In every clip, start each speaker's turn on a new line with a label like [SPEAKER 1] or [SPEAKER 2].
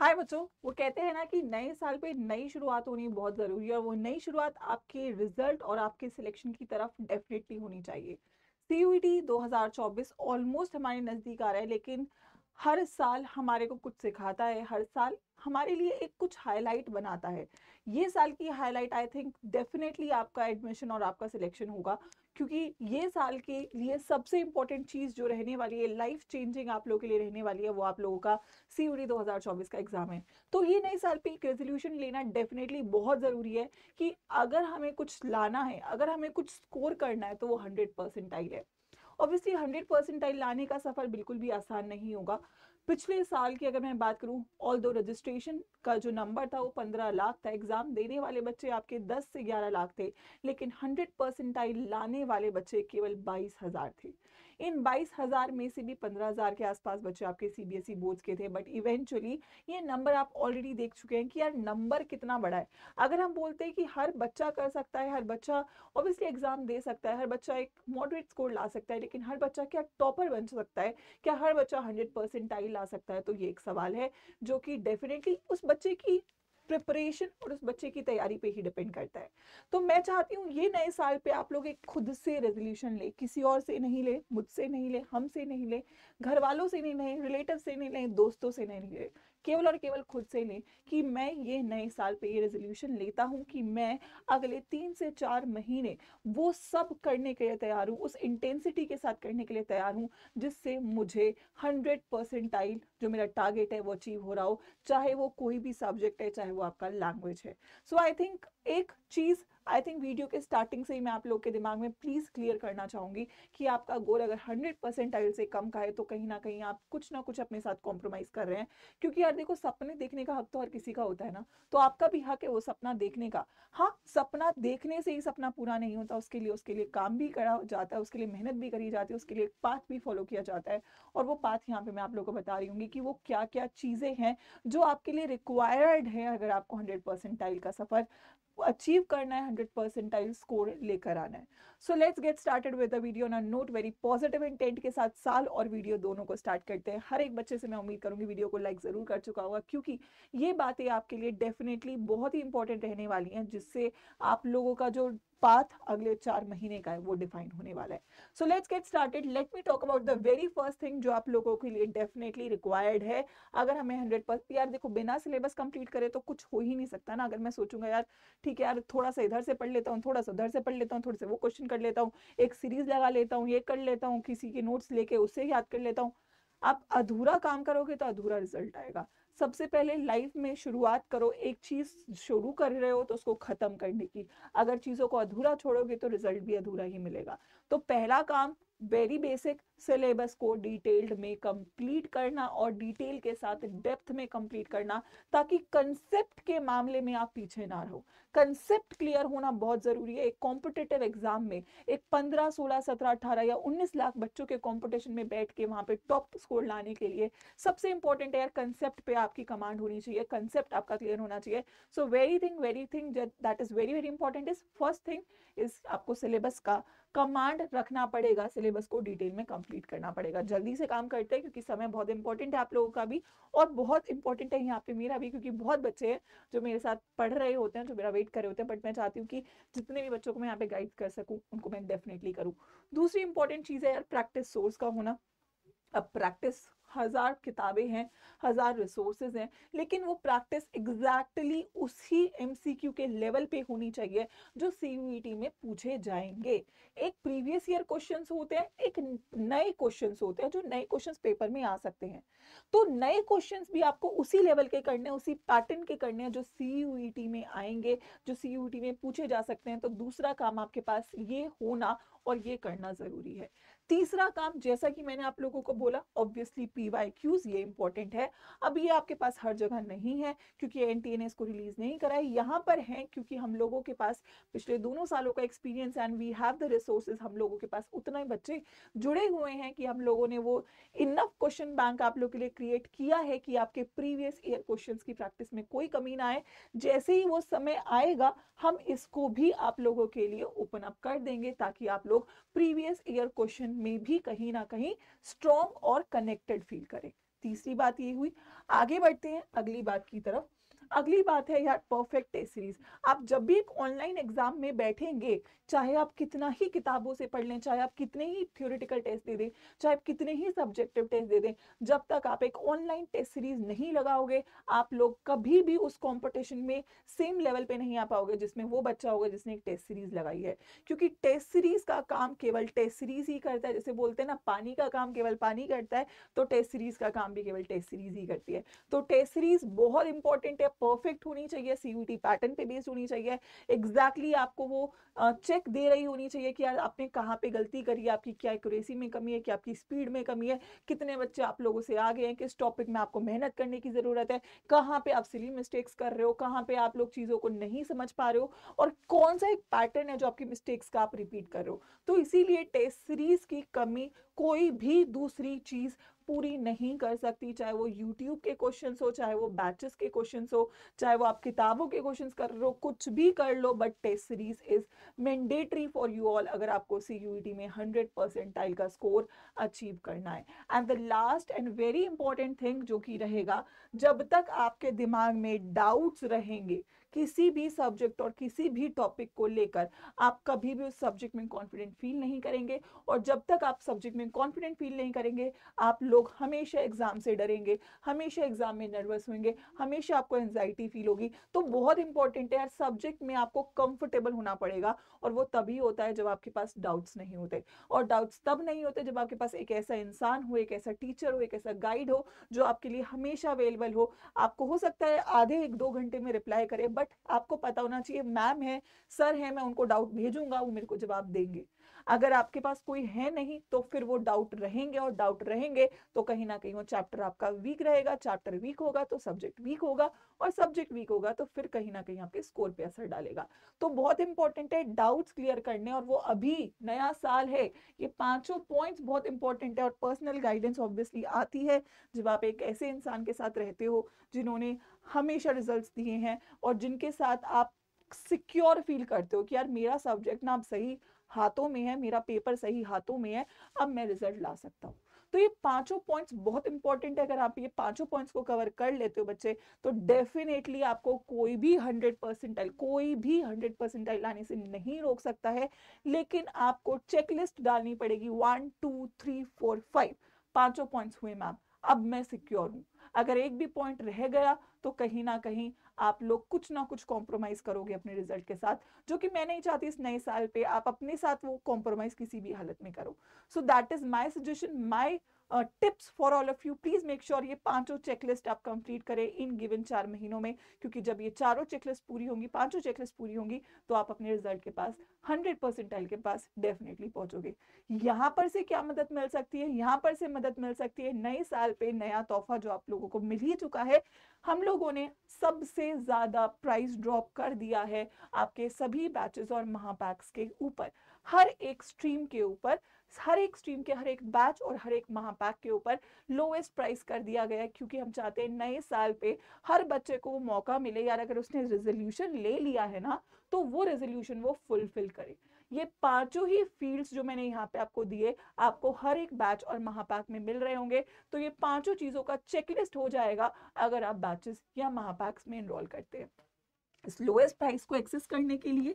[SPEAKER 1] हाय बच्चों वो कहते हैं ना कि नए साल पे नई शुरुआत होनी बहुत ज़रूरी है और वो नई शुरुआत आपके रिजल्ट और आपके सिलेक्शन की तरफ डेफिनेटली होनी चाहिए e सी 2024 ऑलमोस्ट हमारे नज़दीक आ रहा है लेकिन हर साल हमारे को कुछ सिखाता है हर साल हमारे लिए एक कुछ हाईलाइट बनाता है ये साल की हाईलाइट आई थिंक डेफिनेटली आपका एडमिशन और आपका सिलेक्शन होगा क्योंकि ये साल के लिए सबसे इंपॉर्टेंट चीज़ जो रहने वाली है लाइफ चेंजिंग आप लोगों के लिए रहने वाली है वो आप लोगों का सी यू का एग्ज़ाम है तो ये नए साल पे एक रेजोल्यूशन लेना डेफिनेटली बहुत ज़रूरी है कि अगर हमें कुछ लाना है अगर हमें कुछ स्कोर करना है तो वो हंड्रेड परसेंटाइल है ऑब्वियसली हंड्रेड परसेंटाइल लाने का सफ़र बिल्कुल भी आसान नहीं होगा पिछले साल की अगर मैं बात करूं ऑल दो रजिस्ट्रेशन का जो नंबर था वो पंद्रह लाख था एग्ज़ाम देने वाले बच्चे आपके दस से ग्यारह लाख थे लेकिन हंड्रेड परसेंटाइल लाने वाले बच्चे केवल बाईस हज़ार थे इन 22,000 में से भी 15,000 के आसपास बच्चे आपके सीबीएसई e बोर्ड्स के थे बट इवेंचुअली ये नंबर आप ऑलरेडी देख चुके हैं कि यार नंबर कितना बड़ा है अगर हम बोलते हैं कि हर बच्चा कर सकता है हर बच्चा ऑब्वियसली एग्जाम दे सकता है हर बच्चा एक मॉडरेट स्कोर ला सकता है लेकिन हर बच्चा क्या टॉपर बन सकता है क्या हर बच्चा हंड्रेड परसेंटाइल ला सकता है तो ये एक सवाल है जो कि डेफिनेटली उस बच्चे की प्रिपरेशन और उस बच्चे की तैयारी पे ही डिपेंड करता है तो मैं चाहती हूँ ये नए साल पे आप लोग एक खुद से रेजोल्यूशन ले किसी और से नहीं ले मुझसे नहीं ले हमसे नहीं ले घर वालों से नहीं ले रिलेटिव से नहीं ले दोस्तों से नहीं ले केवल और केवल खुद से लें कि मैं ये नए साल पे ये रेजोल्यूशन लेता हूँ कि मैं अगले तीन से चार महीने वो सब करने के लिए तैयार हूँ उस इंटेंसिटी के साथ करने के लिए तैयार हूँ जिससे मुझे हंड्रेड परसेंटाइल जो मेरा टारगेट है वो अचीव हो रहा हो चाहे वो कोई भी सब्जेक्ट है चाहे वो आपका लैंग्वेज है सो आई थिंक एक चीज़ आई थिंक वीडियो के स्टार्टिंग से ही मैं आप लोग के दिमाग में प्लीज़ क्लियर करना चाहूंगी कि आपका गोल अगर हंड्रेड परसेंट आइल से कम का है तो कहीं ना कहीं आप कुछ ना कुछ अपने साथ कॉम्प्रोमाइज़ कर रहे हैं क्योंकि यार देखो सपने देखने का हक तो हर किसी का होता है ना तो आपका भी हक है वो सपना देखने का हाँ सपना देखने से ही सपना पूरा नहीं होता उसके लिए उसके लिए काम भी करा जाता है उसके लिए मेहनत भी करी जाती है उसके लिए एक पाथ भी फॉलो किया जाता है और वो पाथ यहाँ पे मैं आप लोग को बता रही हूँ कि वो क्या क्या चीज़ें हैं जो आपके लिए रिक्वायर्ड है अगर आपको हंड्रेड परसेंटाइल का सफ़र आपको अचीव करना है हंड्रेड परसेंटाइल स्कोर लेकर आना है so let's get started with the video ना नोट वेरी पॉजिटिव इंटेंट के साथ साल और वीडियो दोनों को स्टार्ट करते हैं हर एक बच्चे से मैं उम्मीद करूंगी वीडियो को लाइक जरूर कर चुका होगा क्योंकि ये बातें आपके लिए डेफिनेटली बहुत ही इंपॉर्टेंट रहने वाली हैं जिससे आप लोगों का जो पाथ अगले चार महीने का है वो डिफाइन होने वाला है so let's get started let me talk about the very first thing जो आप लोगों के लिए डेफिनेटली रिक्वायर्ड है अगर हमें हंड्रेड परसेंट यार देखो बिना सिलेबस कंप्लीट करे तो कुछ हो ही नहीं सकता ना अगर मैं सोचूंगा यार ठीक है यार थोड़ा सा इधर से पढ़ लेता हूँ थोड़ा सा उधर से पढ़ लेता हूँ थोड़ा सा वो क्वेश्चन कर लेता हूँ एक सीरीज लगा लेता हूँ ये कर लेता हूँ किसी के नोट्स लेके उससे याद कर लेता हूँ आप अधूरा काम करोगे तो अधूरा रिजल्ट आएगा सबसे पहले लाइफ में शुरुआत करो एक चीज शुरू कर रहे हो तो उसको खत्म करने की अगर चीजों को अधूरा छोड़ोगे तो रिजल्ट भी अधूरा ही मिलेगा तो पहला काम वेरी बेसिक सिलेबस को डिटेल्ड में कंप्लीट करना और डिटेल के साथ डेप्थ में कंप्लीट करना ताकि कंसेप्ट के मामले में आप पीछे ना रहो कंसेप्ट क्लियर होना बहुत ज़रूरी है एक कॉम्पिटेटिव एग्जाम में एक 15, 16, 17, 18 या 19 लाख बच्चों के कॉम्पिटिशन में बैठ के वहां पे टॉप स्कोर लाने के लिए सबसे इंपॉर्टेंट है यार कंसेप्ट पे आपकी कमांड होनी चाहिए कंसेप्ट आपका क्लियर होना चाहिए so very thing very thing that is very very important is first thing is आपको सिलेबस का कमांड रखना पड़ेगा सिलेबस को डिटेल में कंप्लीट करना पड़ेगा जल्दी से काम करते हैं क्योंकि समय बहुत इंपॉर्टेंट है आप लोगों का भी और बहुत इंपॉर्टेंट है यहाँ पे मेरा भी क्योंकि बहुत बच्चे हैं जो मेरे साथ पढ़ रहे होते हैं जो मेरा वेट कर रहे होते हैं बट मैं चाहती हूँ कि जितने भी बच्चों को मैं यहाँ पे गाइड कर सकूँ उनको मैं डेफिनेटली करूँ दूसरी इंपॉर्टेंट चीज़ है यार प्रैक्टिस सोर्स का होना अब प्रैक्टिस हज़ार किताबें हैं हज़ार रिसोर्सेज हैं लेकिन वो प्रैक्टिस एग्जैक्टली उसी एम के लेवल पे होनी चाहिए जो सी e में पूछे जाएंगे एक प्रीवियस ईयर क्वेश्चंस होते हैं एक नए क्वेश्चंस होते हैं जो नए क्वेश्चन पेपर में आ सकते हैं तो नए क्वेश्चन भी आपको उसी लेवल के करने हैं उसी पैटर्न के करने हैं जो सी e में आएंगे जो सी e में पूछे जा सकते हैं तो दूसरा काम आपके पास ये होना और ये करना ज़रूरी है तीसरा काम जैसा कि मैंने आप लोगों को बोला ऑब्वियसली पी वाई क्यूज ये इंपॉर्टेंट है अब ये आपके पास हर जगह नहीं है क्योंकि एन टी एन इसको रिलीज नहीं करा है यहाँ पर है क्योंकि हम लोगों के पास पिछले दोनों सालों का experience and we have the resources हम लोगों के पास उतना बच्चे जुड़े हुए हैं कि हम लोगों ने वो इनफ क्वेश्चन बैंक आप लोग के लिए क्रिएट किया है कि आपके प्रीवियस ईयर क्वेश्चन की प्रैक्टिस में कोई कमी ना आए जैसे ही वो समय आएगा हम इसको भी आप लोगों के लिए ओपन अप कर देंगे ताकि आप लोग प्रीवियस ईयर क्वेश्चन में भी कहीं ना कहीं स्ट्रॉन्ग और कनेक्टेड फील करें तीसरी बात ये हुई आगे बढ़ते हैं अगली बात की तरफ अगली बात है यार परफेक्ट टेस्ट सीरीज आप जब भी एक ऑनलाइन एग्जाम में बैठेंगे चाहे आप कितना ही किताबों से पढ़ लें चाहे आप कितने ही थ्योरेटिकल टेस्ट दे दें चाहे आप कितने ही सब्जेक्टिव टेस्ट दे दें जब तक आप एक ऑनलाइन टेस्ट सीरीज नहीं लगाओगे आप लोग कभी भी उस कॉम्पिटिशन में सेम लेवल पे नहीं आ पाओगे जिसमें वो बच्चा होगा जिसने एक टेस्ट सीरीज लगाई है क्योंकि टेस्ट सीरीज का काम केवल टेस्ट सीरीज ही करता है जैसे बोलते हैं ना पानी का काम केवल पानी करता है तो टेस्ट सीरीज का काम भी केवल टेस्ट सीरीज ही करती है तो टेस्ट सीरीज बहुत इंपॉर्टेंट है परफेक्ट होनी चाहिए सीयूटी पैटर्न पे बेस्ड होनी चाहिए एग्जैक्टली exactly आपको वो चेक दे रही होनी चाहिए कि यार आपने कहाँ पे गलती करी है आपकी क्या एक्यूरेसी में कमी है क्या आपकी स्पीड में कमी है कितने बच्चे आप लोगों से आ गए हैं किस टॉपिक में आपको मेहनत करने की ज़रूरत है कहाँ पे आप सिली मिस्टेक्स कर रहे हो कहाँ पे आप लोग चीज़ों को नहीं समझ पा रहे हो और कौन सा एक पैटर्न है जो आपकी मिस्टेक्स का आप रिपीट कर रहे हो तो इसीलिए टेस्ट सीरीज की कमी कोई भी दूसरी चीज़ पूरी नहीं कर सकती चाहे वो यूट्यूब के क्वेश्चन हो चाहे वो बैचेस के क्वेश्चन हो चाहे वो आप किताबों के क्वेश्चन कर लो कुछ भी कर लो but test series is mandatory for you all अगर आपको सी e में हंड्रेड टाइल का स्कोर अचीव करना है and the last and very important thing जो कि रहेगा जब तक आपके दिमाग में डाउट्स रहेंगे किसी भी सब्जेक्ट और किसी भी टॉपिक को लेकर आप कभी भी उस सब्जेक्ट में कॉन्फिडेंट फील नहीं करेंगे और जब तक आप सब्जेक्ट में कॉन्फिडेंट फील नहीं करेंगे आप लोग हमेशा एग्जाम से डरेंगे हमेशा एग्जाम में नर्वस होंगे हमेशा आपको एनजाइटी फील होगी तो बहुत इंपॉर्टेंट है हर सब्जेक्ट में आपको कंफर्टेबल होना पड़ेगा और वो तभी होता है जब आपके पास डाउट्स नहीं होते और डाउट्स तब नहीं होते जब आपके पास एक ऐसा इंसान हो एक ऐसा टीचर हो एक ऐसा गाइड हो जो आपके लिए हमेशा अवेलेबल हो आपको हो सकता है आधे एक दो घंटे में रिप्लाई करे बट आपको पता होना चाहिए मैम है सर है मैं उनको डाउट भेजूंगा वो मेरे को जवाब देंगे अगर आपके पास कोई है नहीं तो फिर वो डाउट रहेंगे और डाउट रहेंगे तो कहीं ना कहीं वो चैप्टर आपका वीक रहेगा चैप्टर वीक होगा तो सब्जेक्ट वीक होगा और सब्जेक्ट वीक होगा तो फिर कहीं ना कहीं आपके स्कोर पे असर डालेगा तो बहुत इंपॉर्टेंट है डाउट्स क्लियर करने और वो अभी नया साल है ये पांचों पॉइंट्स बहुत इंपॉर्टेंट है और पर्सनल गाइडेंस ऑब्वियसली आती है जब आप एक ऐसे इंसान के साथ रहते हो जिन्होंने हमेशा रिजल्ट दिए हैं और जिनके साथ आप सिक्योर फील करते हो कि यार मेरा सब्जेक्ट ना आप सही हाथों में है मेरा पेपर सही हाथों में है अब मैं रिजल्ट ला सकता हूँ तो ये पांचों पॉइंट्स बहुत इंपॉर्टेंट है अगर आप ये पांचों पॉइंट्स को कवर कर लेते हो बच्चे तो डेफिनेटली आपको कोई भी हंड्रेड परसेंटाइल कोई भी हंड्रेड परसेंटाइल लाने से नहीं रोक सकता है लेकिन आपको चेकलिस्ट डालनी पड़ेगी one two three four five पांचों पॉइंट्स हुए मैम अब मैं सिक्योर हूँ अगर एक भी पॉइंट रह गया तो कहीं ना कहीं आप लोग कुछ ना कुछ कॉम्प्रोमाइज करोगे अपने रिजल्ट के साथ जो कि मैं नहीं चाहती इस नए साल पे आप अपने साथ वो कॉम्प्रोमाइज किसी भी हालत में करो so that is my suggestion my tips for all of you please make sure ये पांचों चेकलिस्ट आप कंप्लीट करें इन गिवन चार महीनों में क्योंकि जब ये चारों चेकलिस्ट पूरी होंगी पांचों चेकलिस्ट पूरी होंगी तो आप अपने रिजल्ट के पास हंड्रेड परसेंटाइल के पास डेफिनेटली पहुंचोगे यहाँ पर से क्या मदद मिल सकती है यहाँ पर से मदद मिल सकती है नए साल पे नया तोहफा जो आप लोगों को मिल ही चुका है हम लोगों ने सबसे ज्यादा प्राइस ड्रॉप कर दिया है आपके सभी बैचेस और महापैक्स के ऊपर हर एक स्ट्रीम के ऊपर हर एक स्ट्रीम के हर एक बैच और हर एक महापैक के ऊपर लोएस्ट प्राइस कर दिया गया है क्योंकि हम चाहते हैं नए साल पे हर बच्चे को मौका मिले यार अगर उसने रेजोल्यूशन ले लिया है ना तो वो रेजोल्यूशन वो फुलफिल करे ये पांचों ही फील्ड्स जो मैंने यहाँ पे आपको दिए आपको हर एक बैच और महापैक में मिल रहे होंगे तो ये पांचों चीज़ों का चेकलिस्ट हो जाएगा अगर आप बैचेस या महापैक्स में इनरोल करते हैं इस लोएस्ट प्राइस को एक्सेस करने के लिए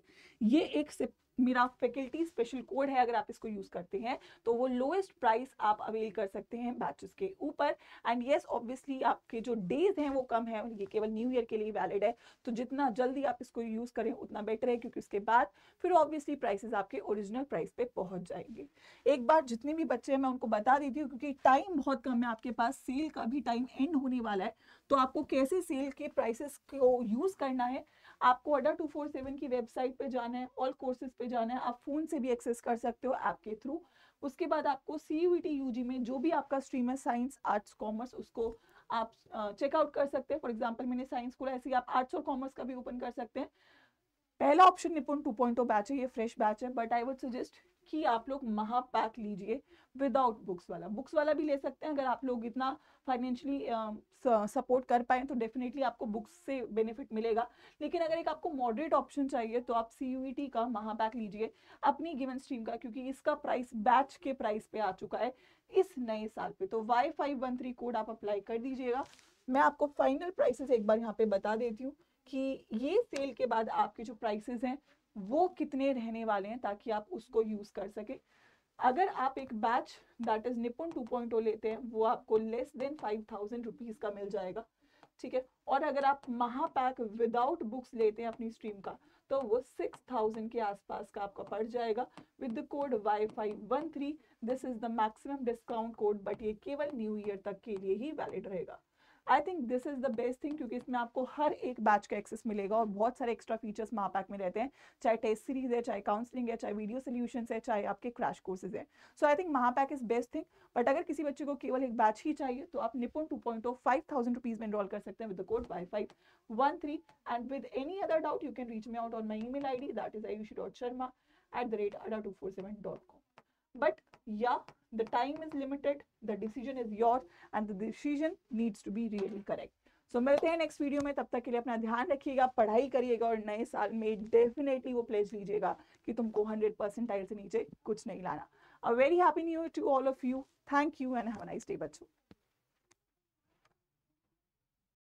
[SPEAKER 1] ये एक मेरा फैकल्टी स्पेशल कोड है अगर आप इसको यूज़ करते हैं तो वो लोएस्ट प्राइस आप अवेल कर सकते हैं बैचेस के ऊपर एंड यस ऑब्वियसली आपके जो डेज हैं वो कम है ये केवल न्यू ईयर के लिए वैलिड है तो जितना जल्दी आप इसको यूज़ करें उतना बेटर है क्योंकि उसके बाद फिर ऑब्वियसली प्राइसेस आपके ओरिजिनल प्राइस पे पहुंच जाएंगे एक बार जितने भी बच्चे हैं मैं उनको बता देती हूँ क्योंकि टाइम बहुत कम है आपके पास सेल का भी टाइम एंड होने वाला है तो आपको कैसे सेल के प्राइसेस को यूज़ करना है आपको अडा टू की वेबसाइट पर जाना है ऑल कोर्सेज पे पे जाना है आप फ़ोन से भी एक्सेस कर सकते हो ऐप के थ्रू उसके बाद आपको सी यू यूजी में जो भी आपका स्ट्रीम है साइंस आर्ट्स कॉमर्स उसको आप चेकआउट कर सकते हैं फॉर एग्जाम्पल मैंने साइंस खोला ऐसे ही आप आर्ट्स और कॉमर्स का भी ओपन कर सकते हैं पहला ऑप्शन निपुण टू पॉइंट बैच है ये फ्रेश बैच है बट आई वुड सजेस्ट कि आप लोग महापैक लीजिए विदाउट बुक्स वाला बुक्स वाला भी ले सकते हैं अगर आप लोग इतना फाइनेंशियली सपोर्ट uh, कर पाए तो डेफिनेटली आपको बुक्स से बेनिफिट मिलेगा लेकिन अगर एक आपको मॉडरेट ऑप्शन चाहिए तो आप सी e का महापैक लीजिए अपनी गिवन स्ट्रीम का क्योंकि इसका प्राइस बैच के प्राइस पे आ चुका है इस नए साल पे तो Y five one three code आप अप्लाई कर दीजिएगा मैं आपको फाइनल प्राइसेस एक बार यहाँ पे बता देती हूँ कि ये सेल के बाद आपके जो प्राइसेस हैं वो कितने रहने वाले हैं ताकि आप उसको यूज कर सके अगर आप एक batch that is Nipun two point लेते हैं वो आपको less than five thousand rupees का मिल जाएगा ठीक है और अगर आप महापैक विदाउट बुक्स लेते हैं अपनी स्ट्रीम का तो वो सिक्स थाउजेंड के आसपास का आपका पड़ जाएगा with the code Y five one three this is the maximum discount code but ये केवल न्यू ईयर तक के लिए ही वैलिड रहेगा I think this is the best thing क्योंकि इसमें आपको हर एक बैच का एक्सेस मिलेगा और बहुत सारे एक्स्ट्रा फीचर्स पैक में रहते हैं चाहे टेस्ट सीरीज है चाहे काउंसलिंग है चाहे वीडियो सोल्यूशन है चाहे आपके क्रैश कोर्सेज है so I think pack is best thing but अगर किसी बच्चे को केवल एक बैच ही चाहिए तो आप Nipun two point five thousand rupees में इनरोल कर सकते हैं with the code Y five one three and with any other doubt you can reach me out on my e mail I D that is Ayushi dot Sharma at the rate Adda two four seven dot com but या the time is limited the decision is yours and the decision needs to be really correct so so, मिलते हैं next video में तब तक के लिए अपना ध्यान रखिएगा पढ़ाई करिएगा और नए साल में डेफिनेटली वो प्लेज लीजिएगा कि तुमको हंड्रेड परसेंट टाइल से नीचे कुछ नहीं लाना a very happy new year to all of you thank you and have nice day बच्चों